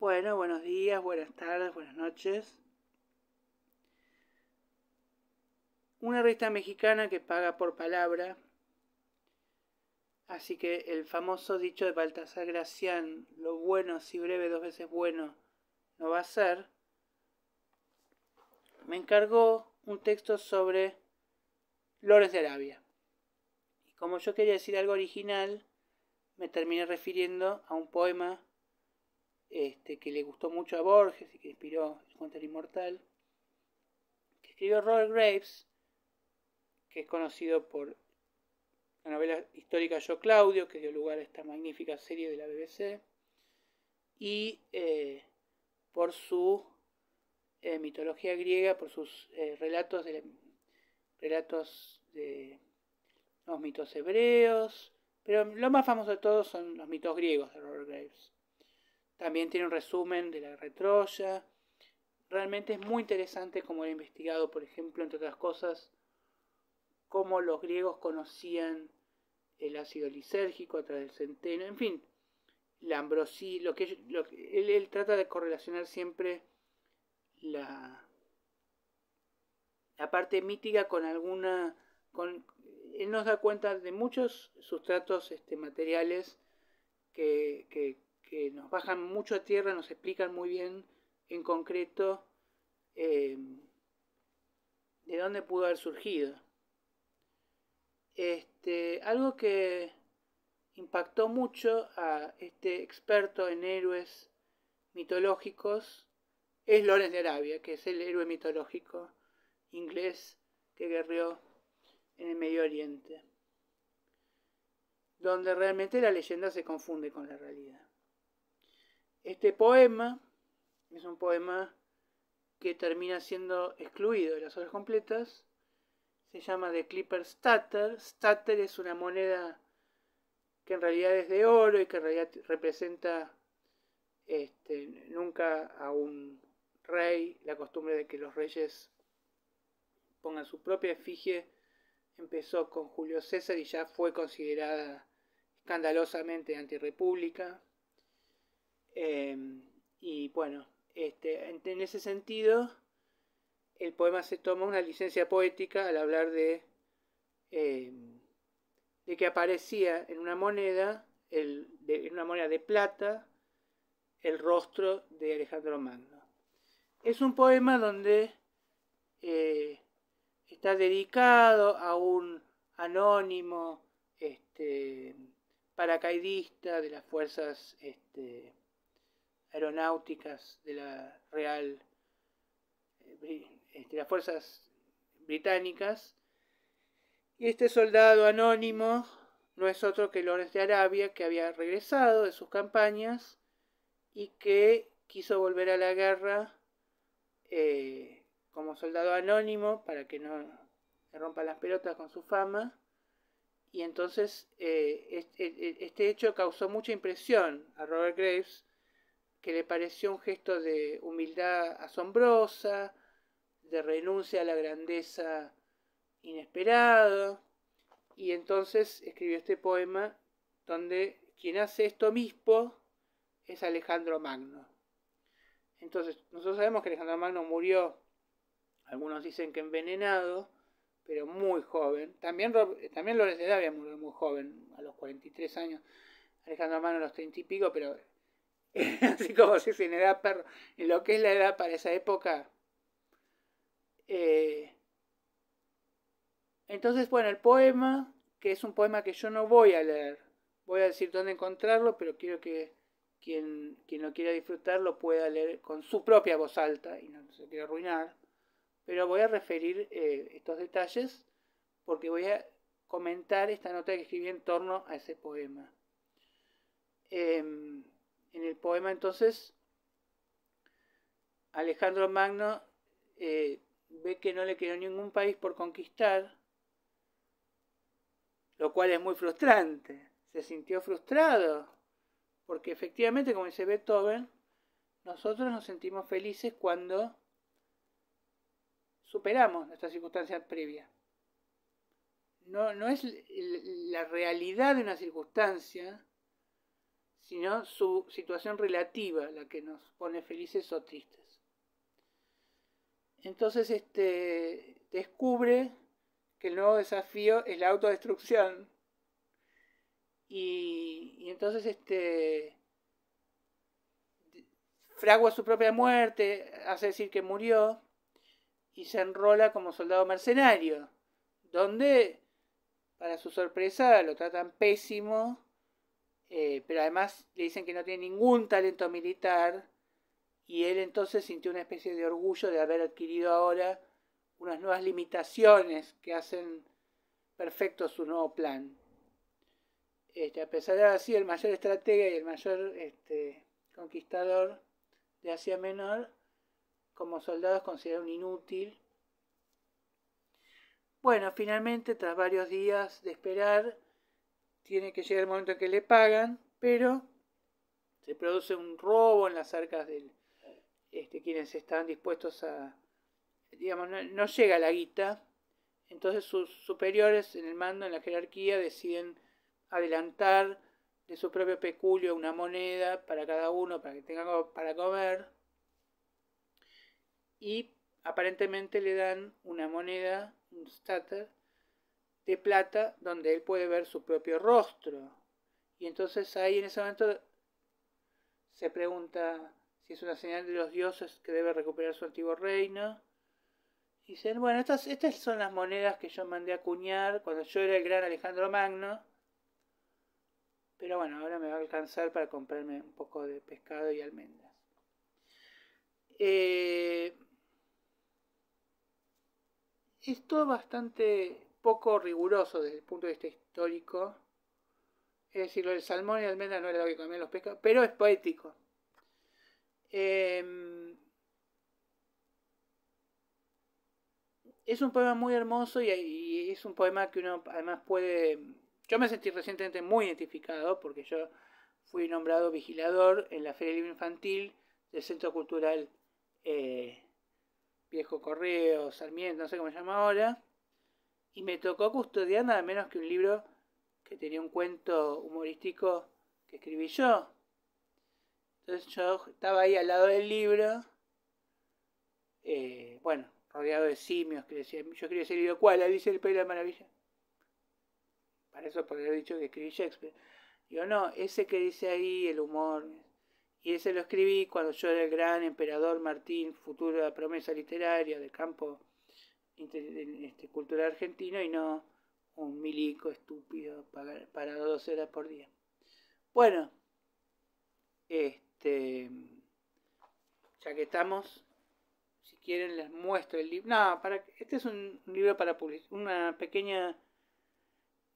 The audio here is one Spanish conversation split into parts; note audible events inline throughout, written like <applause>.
Bueno, buenos días, buenas tardes, buenas noches. Una revista mexicana que paga por palabra. Así que el famoso dicho de Baltasar Gracián, lo bueno, si breve, dos veces bueno, no va a ser. Me encargó un texto sobre Lores de Arabia. Y como yo quería decir algo original, me terminé refiriendo a un poema este, que le gustó mucho a Borges y que inspiró el cuento del inmortal, que escribió Robert Graves, que es conocido por la novela histórica Yo Claudio, que dio lugar a esta magnífica serie de la BBC, y eh, por su eh, mitología griega, por sus eh, relatos de relatos de los mitos hebreos, pero lo más famoso de todos son los mitos griegos de Robert Graves. También tiene un resumen de la guerra Realmente es muy interesante como ha investigado, por ejemplo, entre otras cosas, cómo los griegos conocían el ácido lisérgico a través del centeno, en fin, la ambrosía, lo que, él, trata de correlacionar siempre la, la parte mítica con alguna, con, él nos da cuenta de muchos sustratos este, materiales que, que nos bajan mucho a tierra, nos explican muy bien en concreto eh, de dónde pudo haber surgido. Este, algo que impactó mucho a este experto en héroes mitológicos es Lorenz de Arabia, que es el héroe mitológico inglés que guerrió en el Medio Oriente, donde realmente la leyenda se confunde con la realidad. Este poema es un poema que termina siendo excluido de las obras completas. Se llama The Clipper Stater. Stater es una moneda que en realidad es de oro y que en realidad representa este, nunca a un rey, la costumbre de que los reyes pongan su propia efigie empezó con Julio César y ya fue considerada escandalosamente antirrepública. Em, y bueno, este, en, ese sentido, el poema se toma una licencia poética al hablar de, em, de que aparecía en una moneda, de, en una moneda de plata, el rostro de Alejandro Magno. Es un poema donde eh, está dedicado a un anónimo este, paracaidista de las fuerzas este, aeronáuticas de la Real, de eh, este, las fuerzas británicas. Y este soldado anónimo no es otro que Lawrence de Arabia, que había regresado de sus campañas y que quiso volver a la guerra eh, como soldado anónimo para que no se rompan las pelotas con su fama. Y entonces eh, e, e, este, hecho causó mucha impresión a Robert Graves, que le pareció un gesto de humildad asombrosa, de renuncia a la grandeza inesperada, y entonces escribió este poema donde quien hace esto mismo es Alejandro Magno. Entonces, nosotros sabemos que Alejandro Magno murió, algunos dicen que envenenado, pero muy joven. También, también de Davia murió muy joven, a los 43 años. Alejandro Magno a los 30 y pico, pero <laughs> así como si sin edad en lo que es la edad para esa época. Eh, entonces, bueno, el poema, que es un poema que yo no voy a leer, voy a decir dónde encontrarlo, pero quiero que quien, quien lo quiera disfrutar lo pueda leer con su propia voz alta y no se quiera arruinar. Pero voy a referir eh, estos detalles porque voy a comentar esta nota que escribí en torno a ese poema. Em, en el poema entonces Alejandro Magno eh, ve que no le quedó ningún país por conquistar, lo cual es muy frustrante. Se sintió frustrado, porque efectivamente, como dice Beethoven, nosotros nos sentimos felices cuando superamos nuestra circunstancia previa. No, no es la realidad de una circunstancia sino su situación relativa la que nos pone felices o tristes. Entonces este, descubre que el nuevo desafío es la autodestrucción. Y, y entonces este, fragua su propia muerte, hace decir que murió y se enrola como soldado mercenario, donde, para su sorpresa, lo tratan pésimo eh, pero además le dicen que no tiene ningún talento militar y él entonces sintió una especie de orgullo de haber adquirido ahora unas nuevas limitaciones que hacen perfecto su nuevo plan. Este, a pesar de así, el mayor estratega y el mayor este, conquistador de Asia Menor, como soldados, es un inútil. Bueno, finalmente, tras varios días de esperar, tiene que llegar el momento en que le pagan, pero se produce un robo en las arcas de este, quienes están dispuestos a, digamos, no, llega la guita, entonces sus superiores en el mando, en la jerarquía, deciden adelantar de su propio peculio una moneda para cada uno, para que tenga para comer, y aparentemente le dan una moneda, un starter, de plata donde él puede ver su propio rostro. Y entonces ahí en ese momento se pregunta si es una señal de los dioses que debe recuperar su antiguo reino. Y dicen, bueno, estas, estas son las monedas que yo mandé a acuñar cuando yo era el gran Alejandro Magno. Pero bueno, ahora me va a alcanzar para comprarme un poco de pescado y almendras. esto eh, es bastante poco riguroso desde el punto de vista histórico. Es decir, lo del salmón y la almendra no era lo que comían los pescados, pero es poético. Em, es un poema muy hermoso y, es un poema que uno además puede... Yo me sentí recientemente muy identificado porque yo fui nombrado vigilador en la Feria Libre Infantil del Centro Cultural eh, Viejo Correo, Sarmiento, no sé cómo se llama ahora y me tocó custodiar nada menos que un libro que tenía un cuento humorístico que escribí yo. Entonces yo estaba ahí al lado del libro, eh, bueno, rodeado de simios, que decía, yo quería ese libro, ¿cuál? Ah, dice el País de la Maravilla. Para eso le he dicho que escribí Shakespeare. yo no, ese que dice ahí, el humor, y ese lo escribí cuando yo era el gran emperador Martín, la promesa literaria del campo este, cultural argentino y no un milico estúpido para dos horas por día. Bueno, este, ya que estamos, si quieren les muestro el libro. No, para, este es un, libro para publicar, una pequeña...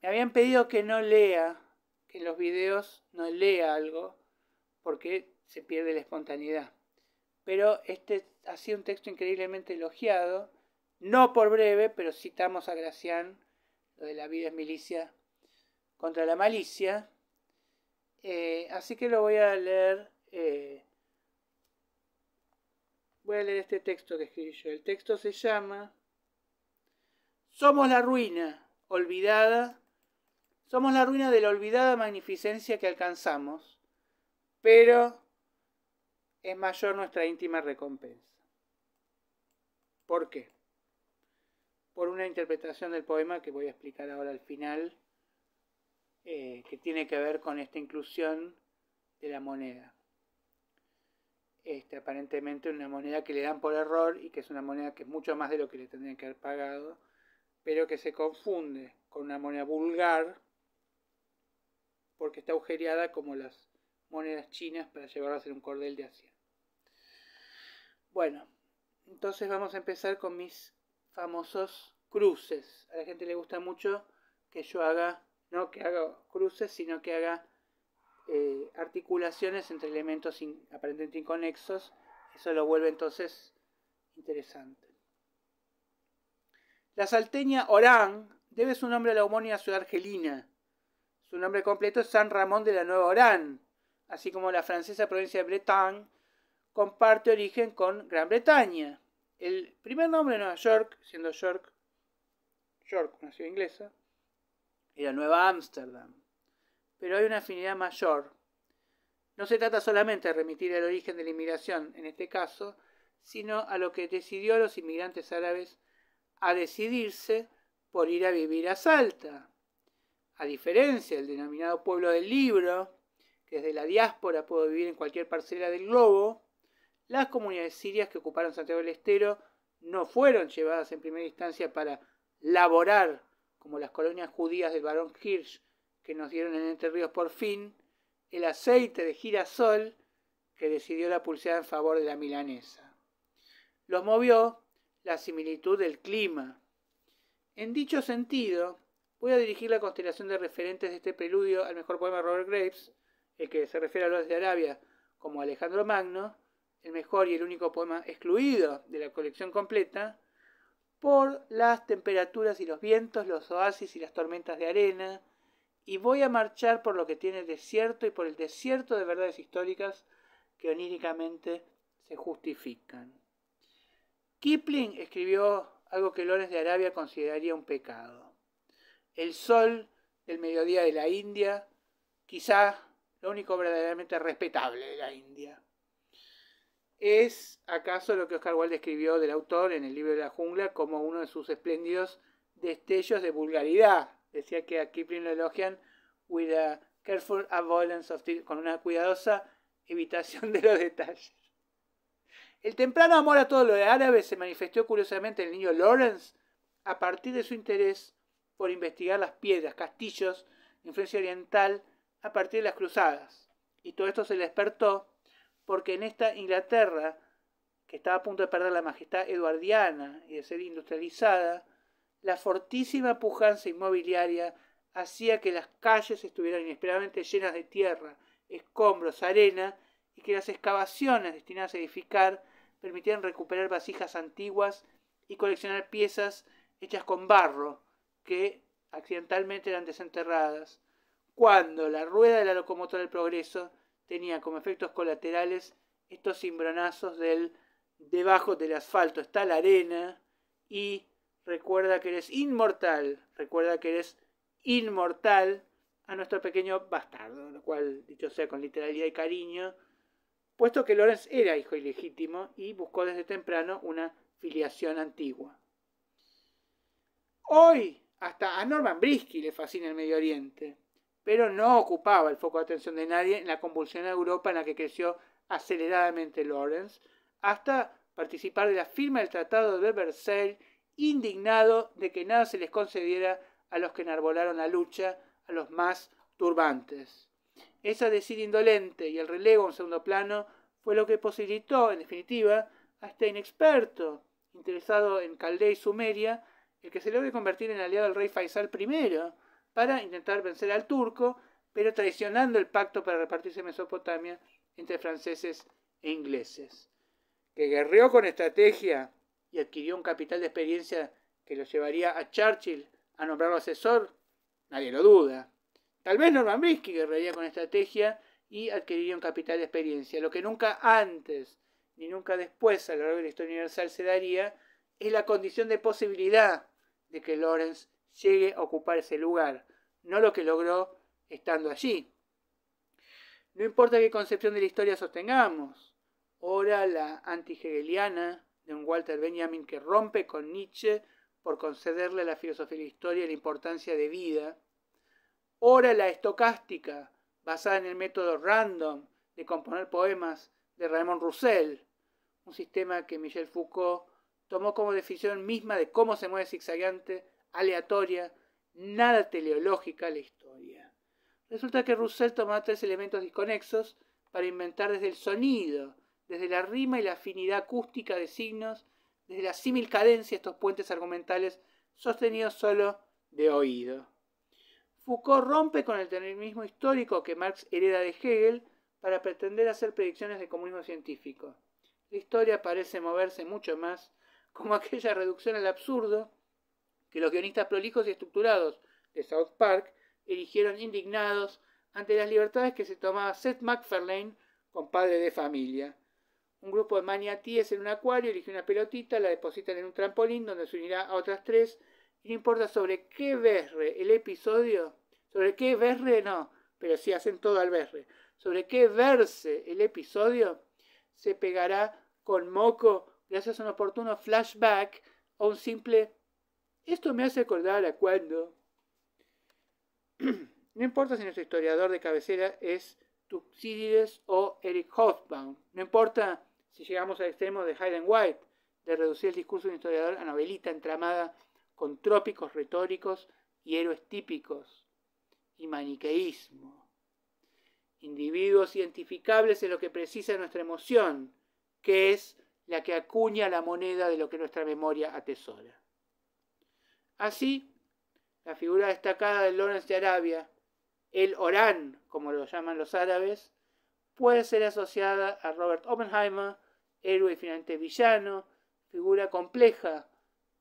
Me habían pedido que no lea, que en los videos no lea algo, porque se pierde la espontaneidad. Pero este ha sido un texto increíblemente elogiado no por breve, pero citamos a Gracián, lo de la vida es milicia contra la malicia. Eh, así que lo voy a leer. Eh, voy a leer este texto que escribí yo. El texto se llama Somos la ruina olvidada. Somos la ruina de la olvidada magnificencia que alcanzamos, pero es mayor nuestra íntima recompensa. ¿Por qué? por una interpretación del poema que voy a explicar ahora al final, eh, que tiene que ver con esta inclusión de la moneda. Este, aparentemente una moneda que le dan por error y que es una moneda que es mucho más de lo que le tendrían que haber pagado, pero que se confunde con una moneda vulgar porque está agujereada como las monedas chinas para llevarlas en un cordel de Asia. Bueno, entonces vamos a empezar con mis famosos cruces. A la gente le gusta mucho que yo haga, no que haga cruces, sino que haga eh, articulaciones entre elementos aparentemente inconexos. Eso lo vuelve entonces interesante. La salteña Orán debe su nombre a la homónima ciudad argelina. Su nombre completo es San Ramón de la Nueva Orán, así como la francesa provincia de Bretagne comparte origen con Gran Bretaña. El primer nombre de Nueva York, siendo York, York, una ciudad inglesa, era Nueva Ámsterdam. Pero hay una afinidad mayor. No se trata solamente de remitir el origen de la inmigración, en este caso, sino a lo que decidió a los inmigrantes árabes a decidirse por ir a vivir a Salta. A diferencia del denominado pueblo del libro, que desde la diáspora puedo vivir en cualquier parcela del globo, las comunidades sirias que ocuparon Santiago del Estero no fueron llevadas en primera instancia para laborar como las colonias judías del barón Hirsch que nos dieron en Entre Ríos por fin, el aceite de girasol que decidió la pulseada en favor de la milanesa. Los movió la similitud del clima. En dicho sentido, voy a dirigir la constelación de referentes de este preludio al mejor poema de Robert Graves, el que se refiere a los de Arabia como Alejandro Magno, el mejor y el único poema excluido de la colección completa, por las temperaturas y los vientos, los oasis y las tormentas de arena, y voy a marchar por lo que tiene el desierto y por el desierto de verdades históricas que oníricamente se justifican. Kipling escribió algo que Lores de Arabia consideraría un pecado. El sol del mediodía de la India, quizá lo único verdaderamente respetable de la India. ¿Es acaso lo que Oscar Wilde escribió del autor en el libro de la jungla como uno de sus espléndidos destellos de vulgaridad? Decía que aquí Kipling lo elogian with a careful avoidance con una cuidadosa evitación de los detalles. El temprano amor a todo lo de árabe se manifestó curiosamente en el niño Lawrence a partir de su interés por investigar las piedras, castillos, influencia oriental a partir de las cruzadas. Y todo esto se le despertó porque en esta Inglaterra, que estaba a punto de perder la majestad eduardiana y de ser industrializada, la fortísima pujanza inmobiliaria hacía que las calles estuvieran inesperadamente llenas de tierra, escombros, arena, y que las excavaciones destinadas a edificar permitieran recuperar vasijas antiguas y coleccionar piezas hechas con barro que accidentalmente eran desenterradas. Cuando la rueda de la locomotora del progreso tenía como efectos colaterales estos cimbronazos del debajo del asfalto está la arena y recuerda que eres inmortal, recuerda que eres inmortal a nuestro pequeño bastardo, lo cual, dicho sea con literalidad y cariño, puesto que Lorenz era hijo ilegítimo y buscó desde temprano una filiación antigua. Hoy hasta a Norman Brisky le fascina el Medio Oriente pero no ocupaba el foco de atención de nadie en la convulsión de Europa en la que creció aceleradamente Lawrence, hasta participar de la firma del Tratado de Versailles, indignado de que nada se les concediera a los que enarbolaron la lucha, a los más turbantes. Esa decir indolente y el relevo en segundo plano fue lo que posibilitó, en definitiva, a este inexperto, interesado en Caldea y Sumeria, el que se logre convertir en aliado del rey Faisal I, para intentar vencer al turco, pero traicionando el pacto para repartirse Mesopotamia entre franceses e ingleses, que guerreó con estrategia y adquirió un capital de experiencia que lo llevaría a Churchill a nombrarlo asesor, nadie lo duda. Tal vez Norman Brisky guerraría con estrategia y adquiriría un capital de experiencia. Lo que nunca antes ni nunca después a lo largo de la historia universal se daría es la condición de posibilidad de que Lawrence llegue a ocupar ese lugar, no lo que logró estando allí. No importa qué concepción de la historia sostengamos, ora la anti-hegeliana de un Walter Benjamin que rompe con Nietzsche por concederle a la filosofía de la historia la importancia de vida, ora la estocástica basada en el método random de componer poemas de Raymond Roussel, un sistema que Michel Foucault tomó como definición misma de cómo se mueve zigzagueante aleatoria, nada teleológica la historia. Resulta que Roussel toma tres elementos disconexos para inventar desde el sonido, desde la rima y la afinidad acústica de signos, desde la símil cadencia estos puentes argumentales sostenidos solo de oído. Foucault rompe con el determinismo histórico que Marx hereda de Hegel para pretender hacer predicciones de comunismo científico. La historia parece moverse mucho más como aquella reducción al absurdo que los guionistas prolijos y estructurados de South Park eligieron indignados ante las libertades que se tomaba Seth MacFarlane, compadre de familia. Un grupo de maniatíes en un acuario elige una pelotita, la depositan en un trampolín donde se unirá a otras tres, y no importa sobre qué verre el episodio, sobre qué verre no, pero si sí hacen todo al verre sobre qué verse el episodio, se pegará con moco gracias a un oportuno flashback o un simple esto me hace acordar a cuando, <clears throat> no importa si nuestro historiador de cabecera es Tuxidides o Eric Hobsbawm, no importa si llegamos al extremo de Hayden White, de reducir el discurso de un historiador a novelita entramada con trópicos retóricos y héroes típicos y maniqueísmo. Individuos identificables en lo que precisa nuestra emoción, que es la que acuña la moneda de lo que nuestra memoria atesora. Así, la figura destacada de Lawrence de Arabia, el Orán, como lo llaman los árabes, puede ser asociada a Robert Oppenheimer, héroe y finalmente villano, figura compleja,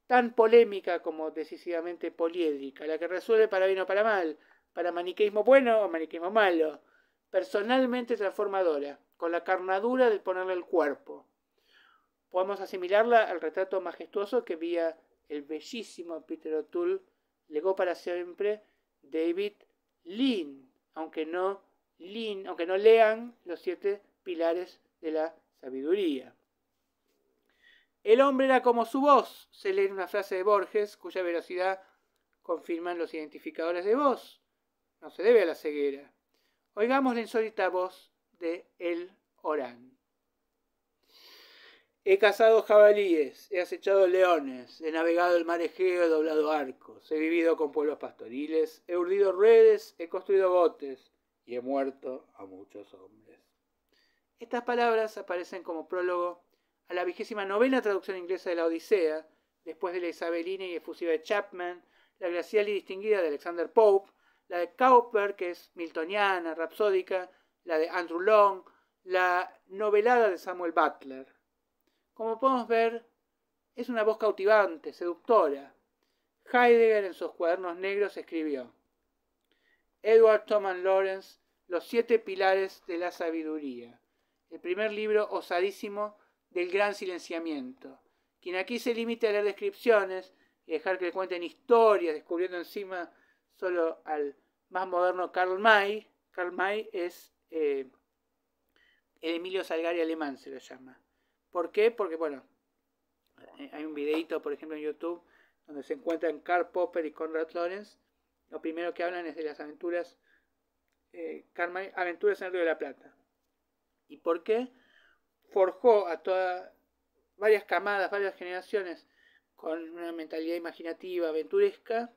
tan polémica como decisivamente poliédrica, la que resuelve para bien o para mal, para maniqueísmo bueno o maniqueísmo malo, personalmente transformadora, con la carnadura de ponerle el cuerpo. Podemos asimilarla al retrato majestuoso que vía el bellísimo Peter O'Toole legó para siempre David Lean, aunque no Lean, aunque no lean los siete pilares de la sabiduría. El hombre era como su voz, se lee en una frase de Borges cuya veracidad confirman los identificadores de voz. No se debe a la ceguera. Oigamos la insólita voz de El Orán. He cazado jabalíes, he acechado leones, he navegado el mar Egeo, he doblado arcos, he vivido con pueblos pastoriles, he urdido redes, he construido botes y he muerto a muchos hombres. Estas palabras aparecen como prólogo a la vigésima novena traducción inglesa de la Odisea, después de la isabelina y efusiva de Chapman, la glacial y distinguida de Alexander Pope, la de Cowper, que es miltoniana, rapsódica, la de Andrew Long, la novelada de Samuel Butler. Como podemos ver, es una voz cautivante, seductora. Heidegger en sus cuadernos negros escribió, Edward Thomas Lawrence, Los siete pilares de la sabiduría, el primer libro osadísimo del gran silenciamiento, quien aquí se limita a leer descripciones y dejar que le cuenten historias, descubriendo encima solo al más moderno Karl May. Karl May es el eh, Emilio Salgari alemán, se lo llama. ¿Por qué? Porque, bueno, eh, hay un videito, por ejemplo, en YouTube, donde se encuentran Karl Popper y Conrad Lorenz. Lo primero que hablan es de las aventuras, eh, aventuras en el Río de la Plata. ¿Y por qué? Forjó a todas, varias camadas, varias generaciones, con una mentalidad imaginativa, aventuresca,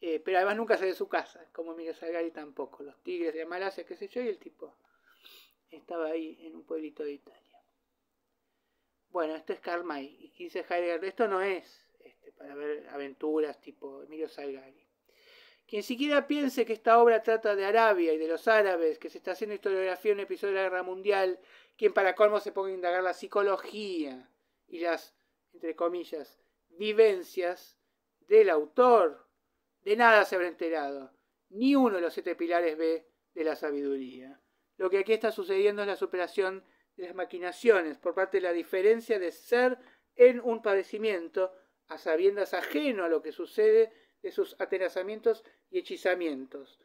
eh, pero además nunca salió de su casa, como Miguel Salgari tampoco. Los tigres de Malasia, qué sé yo, y el tipo estaba ahí en un pueblito de Italia. Bueno, esto es karma Y dice Heidegger, esto no es este, para ver aventuras tipo Emilio Salgari. Quien siquiera piense que esta obra trata de Arabia y de los árabes, que se está haciendo historiografía en un episodio de la Guerra Mundial, quien para colmo se ponga a indagar la psicología y las, entre comillas, vivencias del autor, de nada se habrá enterado. Ni uno de los siete pilares ve de la sabiduría. Lo que aquí está sucediendo es la superación de las maquinaciones por parte de la diferencia de ser en un padecimiento a sabiendas ajeno a lo que sucede de sus atenazamientos y hechizamientos.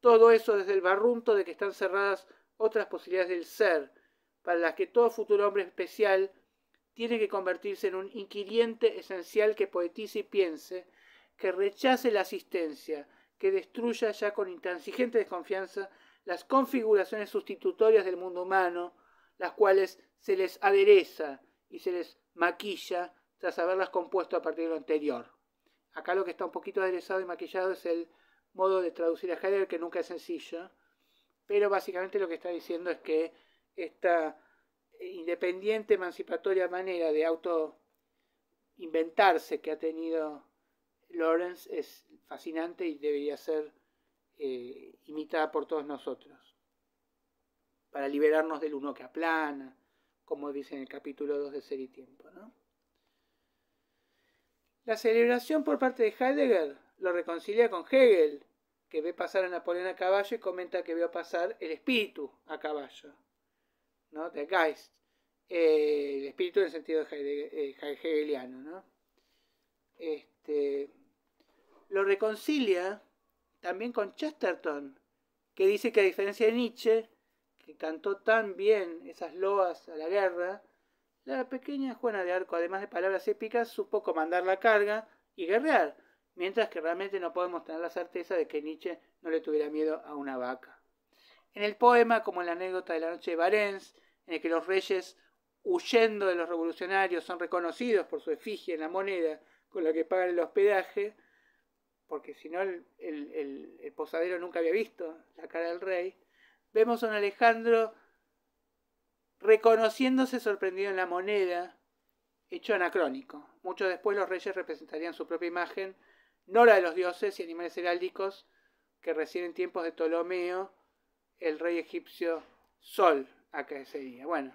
Todo eso desde el barrunto de que están cerradas otras posibilidades del ser, para las que todo futuro hombre especial tiene que convertirse en un inquiriente esencial que poetice y piense, que rechace la asistencia, que destruya ya con intransigente desconfianza las configuraciones sustitutorias del mundo humano, las cuales se les adereza y se les maquilla tras haberlas compuesto a partir de lo anterior. Acá lo que está un poquito aderezado y maquillado es el modo de traducir a Heidegger, que nunca es sencillo, pero básicamente lo que está diciendo es que esta independiente, emancipatoria manera de auto inventarse que ha tenido Lawrence es fascinante y debería ser eh, imitada por todos nosotros para liberarnos del uno que aplana, como dice en el capítulo 2 de Ser y Tiempo. La celebración por parte de Heidegger lo reconcilia con Hegel, que ve pasar a Napoleón a caballo y comenta que vio pasar el espíritu a caballo, ¿no? Geist, eh, el espíritu en el sentido eh, hegeliano, este, lo reconcilia también con Chesterton, que dice que a diferencia de Nietzsche, que cantó tan bien esas loas a la guerra, la pequeña Juana de Arco, además de palabras épicas, supo comandar la carga y guerrear, mientras que realmente no podemos tener la certeza de que Nietzsche no le tuviera miedo a una vaca. En el poema, como en la anécdota de la noche de Barents, en el que los reyes, huyendo de los revolucionarios, son reconocidos por su efigie en la moneda con la que pagan el hospedaje, porque si no el, el posadero nunca había visto la cara del rey, Vemos a un Alejandro reconociéndose sorprendido en la moneda, hecho anacrónico. Mucho después los reyes representarían su propia imagen, no la de los dioses y animales heráldicos, que recién en tiempos de Ptolomeo, el rey egipcio Sol, que ese día. Bueno,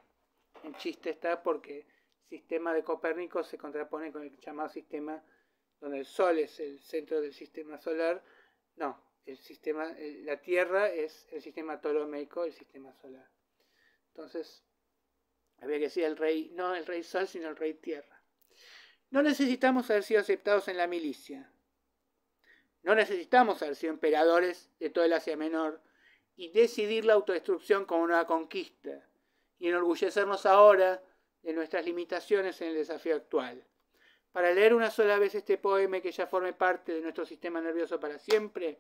en chiste está porque el sistema de Copérnico se contrapone con el llamado sistema donde el Sol es el centro del sistema solar. No, el sistema, la Tierra es el sistema ptolomeico, el sistema solar. Entonces, había que decir el rey, no el rey sol, sino el rey tierra. No necesitamos haber sido aceptados en la milicia. No necesitamos haber sido emperadores de toda el Asia Menor y decidir la autodestrucción como una conquista y enorgullecernos ahora de nuestras limitaciones en el desafío actual. Para leer una sola vez este poema que ya forme parte de nuestro sistema nervioso para siempre,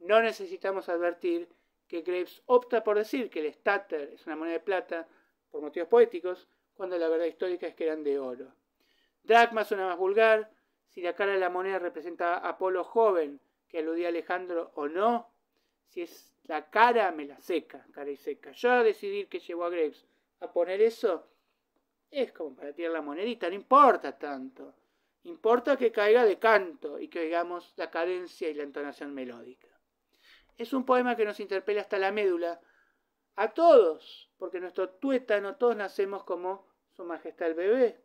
no necesitamos advertir que Graves opta por decir que el Stater es una moneda de plata por motivos poéticos, cuando la verdad histórica es que eran de oro. Dracma suena más vulgar, si la cara de la moneda representa a Apolo joven, que aludía a Alejandro o no, si es la cara, me la seca, cara y seca. a decidir que llevó a Graves a poner eso es como para tirar la monedita, no importa tanto. Importa que caiga de canto y que oigamos la cadencia y la entonación melódica. Es un poema que nos interpela hasta la médula, a todos, porque nuestro tuétano, todos nacemos como Su Majestad el Bebé,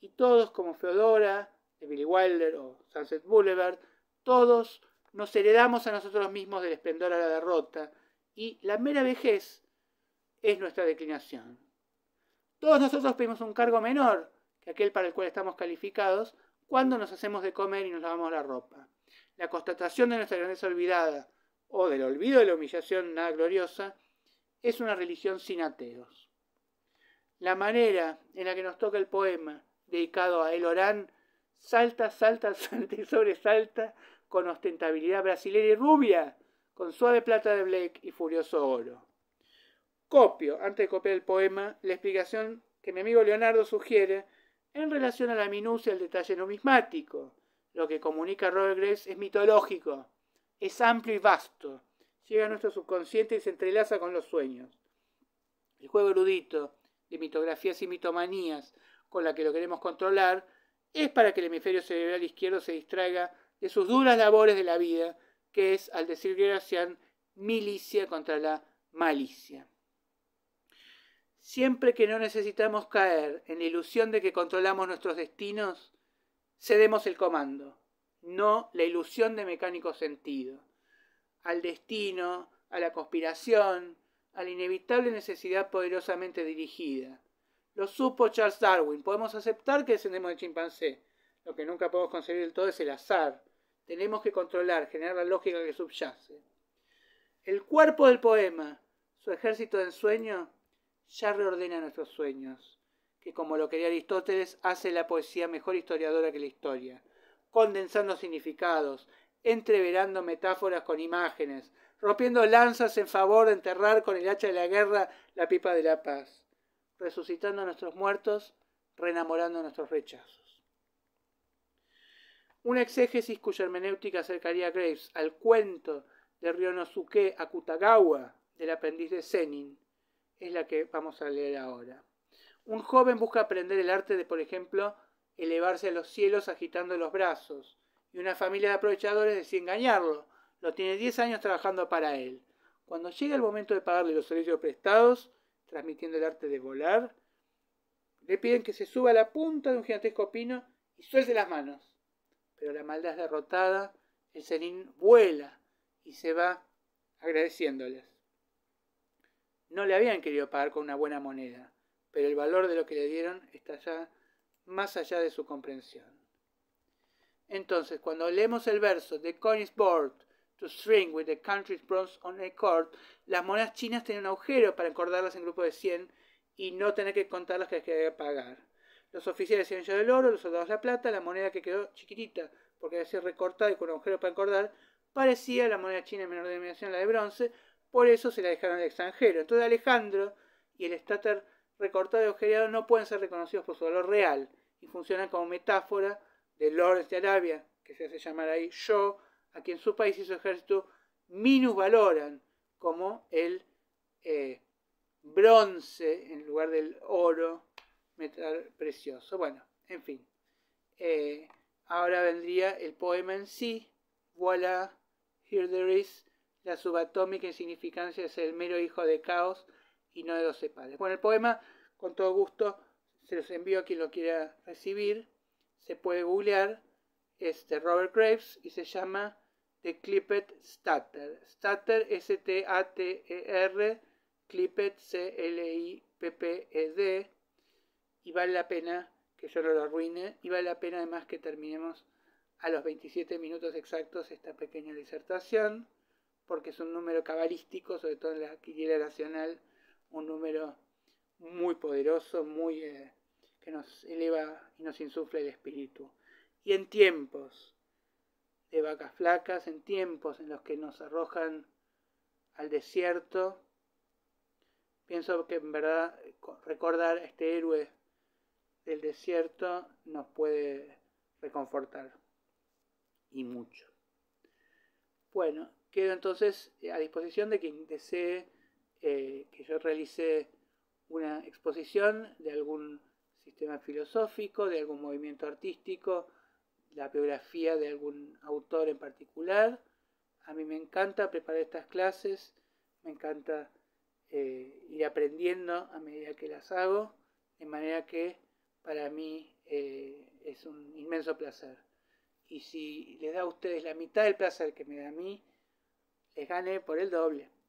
y todos como Feodora, de Billy Wilder o Sunset Boulevard, todos nos heredamos a nosotros mismos del esplendor a la derrota, y la mera vejez es nuestra declinación. Todos nosotros pedimos un cargo menor que aquel para el cual estamos calificados cuando nos hacemos de comer y nos lavamos la ropa. La constatación de nuestra grandeza olvidada, o del olvido de la humillación nada gloriosa, es una religión sin ateos. La manera en la que nos toca el poema dedicado a El Orán salta, salta, <laughs> salta y sobresalta con ostentabilidad brasileña y rubia, con suave plata de Blake y furioso oro. Copio, antes de copiar el poema, la explicación que mi amigo Leonardo sugiere en relación a la minucia el detalle numismático. Lo que comunica Robert es mitológico, es amplio y vasto, llega a nuestro subconsciente y se entrelaza con los sueños. El juego erudito de mitografías y mitomanías con la que lo queremos controlar es para que el hemisferio cerebral izquierdo se distraiga de sus duras labores de la vida, que es, al decir Gracián, milicia contra la malicia. Siempre que no necesitamos caer en la ilusión de que controlamos nuestros destinos, cedemos el comando no la ilusión de mecánico sentido, al destino, a la conspiración, a la inevitable necesidad poderosamente dirigida. Lo supo Charles Darwin, podemos aceptar que descendemos de chimpancé, lo que nunca podemos conseguir del todo es el azar. Tenemos que controlar, generar la lógica que subyace. El cuerpo del poema, su ejército de ensueño, ya reordena nuestros sueños, que como lo quería Aristóteles, hace la poesía mejor historiadora que la historia condensando significados, entreverando metáforas con imágenes, rompiendo lanzas en favor de enterrar con el hacha de la guerra la pipa de la paz, resucitando a nuestros muertos, reenamorando a nuestros rechazos. Una exégesis cuya hermenéutica acercaría a Graves al cuento de Ryonosuke Akutagawa del aprendiz de Zenin es la que vamos a leer ahora. Un joven busca aprender el arte de, por ejemplo, elevarse a los cielos agitando los brazos, y una familia de aprovechadores decide engañarlo. Lo tiene 10 años trabajando para él. Cuando llega el momento de pagarle los servicios prestados, transmitiendo el arte de volar, le piden que se suba a la punta de un gigantesco pino y suelte las manos. Pero la maldad es derrotada, el serín vuela y se va agradeciéndoles. No le habían querido pagar con una buena moneda, pero el valor de lo que le dieron está ya más allá de su comprensión. Entonces, cuando leemos el verso The coin is bored to string with the country's bronze on a cord, las monedas chinas tienen un agujero para encordarlas en grupo de 100 y no tener que contarlas que hay que pagar. Los oficiales se han el oro, los soldados la plata, la moneda que quedó chiquitita porque había ser recortada y con un agujero para encordar, parecía la moneda china en menor denominación, la de bronce, por eso se la dejaron al extranjero. Entonces Alejandro y el estáter recortado y agujereado no pueden ser reconocidos por su valor real, y funciona como metáfora de Lord de Arabia, que se hace llamar ahí yo, a quien su país y su ejército minusvaloran como el eh, bronce en lugar del oro, metal precioso. Bueno, en fin. Eh, ahora vendría el poema en sí. Voilà, here there is. La subatómica insignificancia es el mero hijo de caos y no de los padres. Bueno, el poema, con todo gusto, se los envío a quien lo quiera recibir. Se puede googlear este Robert Graves y se llama The Clipped Stutter, Stutter, S-T-A-T-E-R, e Clipped, e C-L-I-P-P-E-D. Y vale la pena que yo no lo arruine y vale la pena además que terminemos a los 27 minutos exactos esta pequeña disertación, porque es un número cabalístico, sobre todo en la Quiriera nacional, un número muy poderoso, muy eh, que nos eleva y nos insufle el espíritu. Y en tiempos de vacas flacas, en tiempos en los que nos arrojan al desierto, pienso que en verdad recordar a este héroe del desierto nos puede reconfortar y mucho. Bueno, quedo entonces a disposición de quien desee eh, que yo realice una exposición de algún sistema filosófico, de algún movimiento artístico, la biografía de algún autor en particular. A mí me encanta preparar estas clases, me encanta eh, ir aprendiendo a medida que las hago, de manera que para mí eh, es un inmenso placer. Y si les da a ustedes la mitad del placer que me da a mí, les gane por el doble.